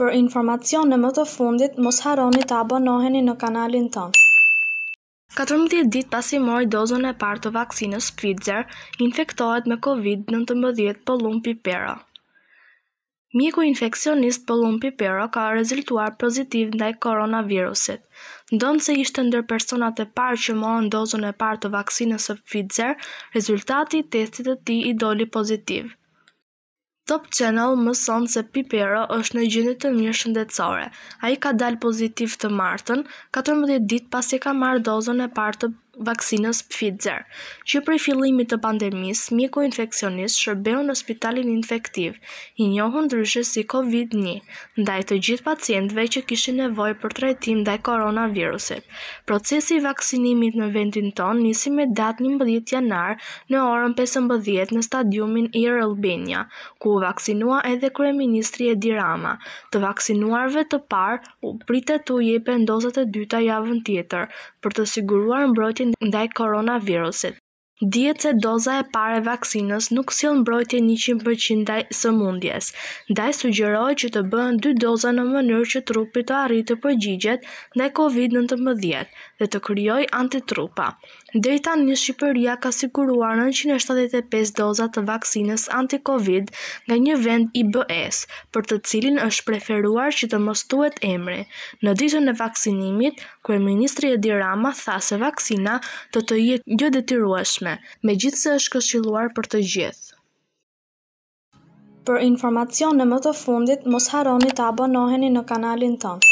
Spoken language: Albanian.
Për informacion në më të fundit, mos haroni të abonoheni në kanalin tonë. 14 dit pasi mori dozën e partë të vaksinës Pfizer, infektohet me COVID-19 pëllum pipera. Mjeku infekcionist pëllum pipera ka rezultuar pozitiv ndaj koronavirusit. Ndonë se ishte ndër personat e parë që morën dozën e partë të vaksinës Pfizer, rezultati testit të ti i doli pozitiv. Top Channel më sonë se Pipero është në gjynit të mjë shëndetsore. A i ka dalë pozitiv të martën, 14 ditë pas i ka marrë dozën e partë të vaksinës Pfizer, që prej fillimit të pandemis, mjeku infekcionist shërbeu në spitalin infektiv, i njohën ndryshe si covid 1 ndaj të gjithë pacientve që kishë nevoj për trajtim ndaj koronavirusit. Procesi i vaksinimit në vendin ton nisi me datë 11 janar në orën 15:00 në stadiumin Air Albania, ku u vaksinua edhe kreministri Edi Rama. Të vaksinuarve të par, u pritet u jepe dozat e dyta javën tjetër, për të siguruar mbrojtje in the coronavirus Dihet se doza e parë e vaksinës nuk sjell mbrojtje 100% ndaj sëmundjes. Ndaj sugjerohet që të bëhen dy doza në mënyrë që trupi të arritë të përgjigjet ndaj COVID-19 dhe të krijojë antitrupa. Deri një Shqipëria ka siguruar 975 doza të vaksinës anti-COVID nga një vend i be për të cilin është preferuar që të mos tuhet emri. Në ditën e vaksinimit, kryeministri Edi Rama tha se vaksina do të jetë jo detyrueshme tyre, me gjithë se është këshiluar për të gjithë. Për informacione më të fundit, mos haroni të abonoheni në kanalin tonë.